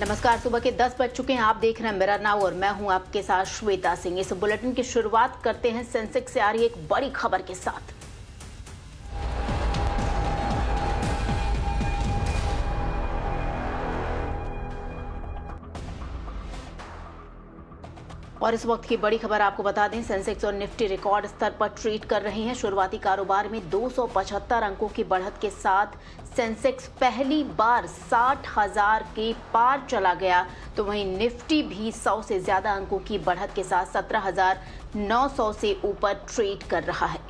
नमस्कार सुबह के 10 बज चुके हैं आप देख रहे हैं मेरा नाव और मैं हूं आपके साथ श्वेता सिंह इस बुलेटिन की शुरुआत करते हैं सेंसेक्स से आ रही एक बड़ी खबर के साथ और इस वक्त की बड़ी खबर आपको बता दें सेंसेक्स और निफ्टी रिकॉर्ड स्तर पर ट्रेड कर रहे हैं शुरुआती कारोबार में 275 अंकों की बढ़त के साथ सेंसेक्स पहली बार साठ हजार के पार चला गया तो वहीं निफ्टी भी 100 से ज्यादा अंकों की बढ़त के साथ 17,900 से ऊपर ट्रेड कर रहा है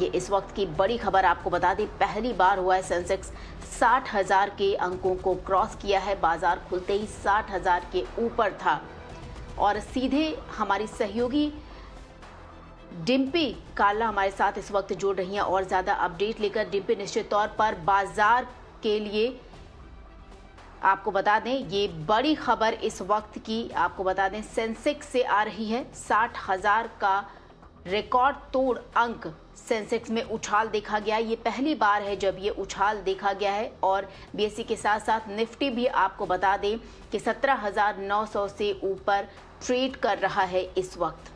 ये इस वक्त की बड़ी खबर आपको बता दें पहली बार हुआ है सेंसेक्स साठ हजार के अंकों को क्रॉस किया है बाजार खुलते ही साठ हजार के ऊपर था और सीधे हमारी सहयोगी डिम्पी काला हमारे साथ इस वक्त जुड़ रही हैं और ज़्यादा अपडेट लेकर डिम्पी निश्चित तौर पर बाजार के लिए आपको बता दें ये बड़ी खबर इस वक्त की आपको बता दें सेंसेक्स से आ रही है साठ हज़ार का रिकॉर्ड तोड़ अंक सेंसेक्स में उछाल देखा गया ये पहली बार है जब ये उछाल देखा गया है और बीएससी के साथ साथ निफ्टी भी आपको बता दें कि 17,900 से ऊपर ट्रेड कर रहा है इस वक्त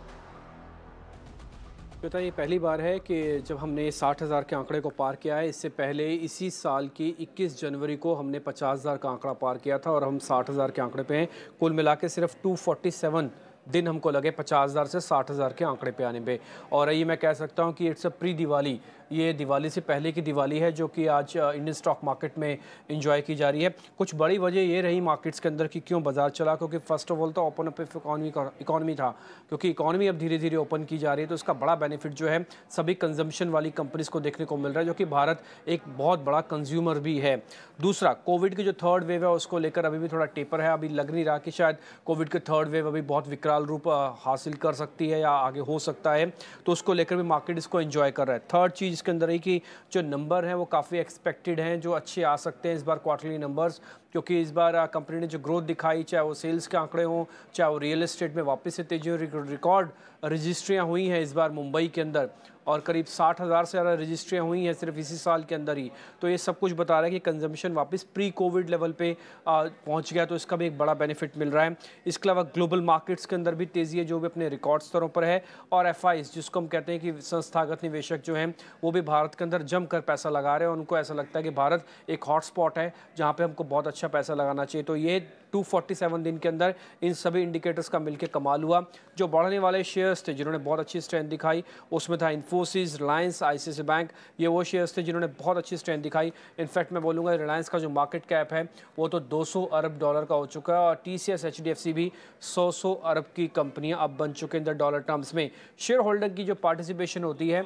श्वेता ये पहली बार है कि जब हमने 60,000 के आंकड़े को पार किया है इससे पहले इसी साल की 21 जनवरी को हमने 50,000 का आंकड़ा पार किया था और हम 60,000 के आंकड़े पे हैं कुल मिला सिर्फ 247 दिन हमको लगे पचास हज़ार से साठ हज़ार के आंकड़े पे आने पे और ये मैं कह सकता हूँ कि इट्स अ प्री दिवाली ये दिवाली से पहले की दिवाली है जो कि आज इंडियन स्टॉक मार्केट में इंजॉय की जा रही है कुछ बड़ी वजह ये रही मार्केट्स के अंदर कि क्यों बाजार चला क्योंकि फर्स्ट ऑफ ऑल तो ओपन अप इकॉनमी इकॉनमी था क्योंकि इकॉनमी अब धीरे धीरे ओपन की जा रही है तो इसका बड़ा बेनिफिट जो है सभी कंजम्पशन वाली कंपनीज को देखने को मिल रहा है जो कि भारत एक बहुत बड़ा कंज्यूमर भी है दूसरा कोविड की जो थर्ड वेव है उसको लेकर अभी भी थोड़ा टेपर है अभी लग नहीं रहा कि शायद कोविड के थर्ड वेव अभी बहुत विकराल विकराल रूप हासिल कर सकती है या आगे हो सकता है तो उसको लेकर भी मार्केट इसको एंजॉय कर रहा है थर्ड चीज़ इसके अंदर है कि जो नंबर हैं वो काफ़ी एक्सपेक्टेड हैं जो अच्छे आ सकते हैं इस बार क्वार्टरली नंबर्स क्योंकि इस बार कंपनी ने जो ग्रोथ दिखाई चाहे वो सेल्स के आंकड़े हों चाहे वो रियल इस्टेट में वापस से तेजी रिकॉर्ड रजिस्ट्रियाँ हुई हैं इस बार मुंबई के अंदर और करीब साठ हज़ार से ज़्यादा रजिस्ट्रियाँ हुई हैं सिर्फ इसी साल के अंदर ही तो ये सब कुछ बता रहा है कि कंजम्पशन वापस प्री कोविड लेवल पे पहुंच गया तो इसका भी एक बड़ा बेनिफिट मिल रहा है इसके अलावा ग्लोबल मार्केट्स के अंदर भी तेज़ी है जो भी अपने रिकॉर्ड स्तरों पर है और एफ जिसको हम कहते हैं कि संस्थागत निवेशक जो हैं वो भी भारत के अंदर जम पैसा लगा रहे हैं उनको ऐसा लगता है कि भारत एक हॉटस्पॉट है जहाँ पर हमको बहुत अच्छा अच्छा पैसा लगाना चाहिए तो ये 247 दिन के अंदर इन सभी इंडिकेटर्स का मिलकर कमाल हुआ जो बढ़ने वाले शेयर्स थे जिन्होंने बहुत अच्छी स्ट्रेंथ दिखाई उसमें था इन्फोसिस रिलायंस आईसीसी बैंक ये वो शेयर्स थे जिन्होंने बहुत अच्छी स्ट्रेंथ दिखाई इनफैक्ट मैं बोलूँगा रिलायंस का जो मार्केट कैप है वो तो 200 अरब डॉलर का हो चुका है और T C H D F C भी सौ सौ अरब की कंपनियाँ अब बन चुके हैं डॉलर टर्म्स में शेयर होल्डर की जो पार्टिसिपेशन होती है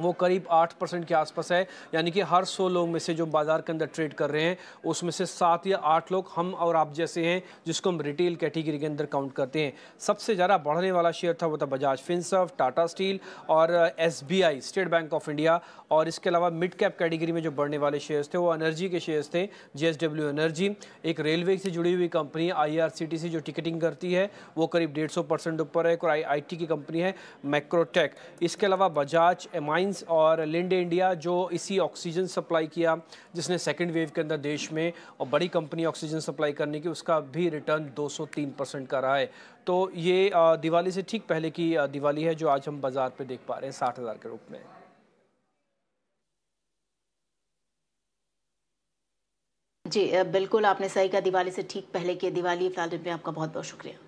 वो करीब आठ परसेंट के आसपास है यानी कि हर सौ लोग में से जो बाज़ार के अंदर ट्रेड कर रहे हैं उसमें से सात या आठ लोग हम और आप जैसे हैं जिसको हम रिटेल कैटेगरी के अंदर काउंट करते हैं सबसे ज़्यादा बढ़ने वाला शेयर था वो था बजाज फिनसफ टाटा स्टील और S State Bank of India और इसके अलावा मिड कैप कैटेगरी में जो बढ़ने वाले शेयर्स थे वो एनर्जी के शेयर्स थे जे एनर्जी एक रेलवे से जुड़ी हुई कंपनी आई जो टिकटिंग करती है वो करीब डेढ़ परसेंट ऊपर है और आई की कंपनी है मैक्रोटेक इसके अलावा बजाज आई साइंस और लिंड इंडिया जो इसी ऑक्सीजन सप्लाई किया जिसने सेकंड वेव के अंदर देश में और बड़ी कंपनी ऑक्सीजन सप्लाई करने की उसका भी रिटर्न 203 परसेंट का रहा है तो ये दिवाली से ठीक पहले की दिवाली है जो आज हम बाज़ार पे देख पा रहे हैं साठ हज़ार के रूप में जी बिल्कुल आपने सही कहा दिवाली से ठीक पहले की दिवाली फिलहाल में आपका बहुत बहुत शुक्रिया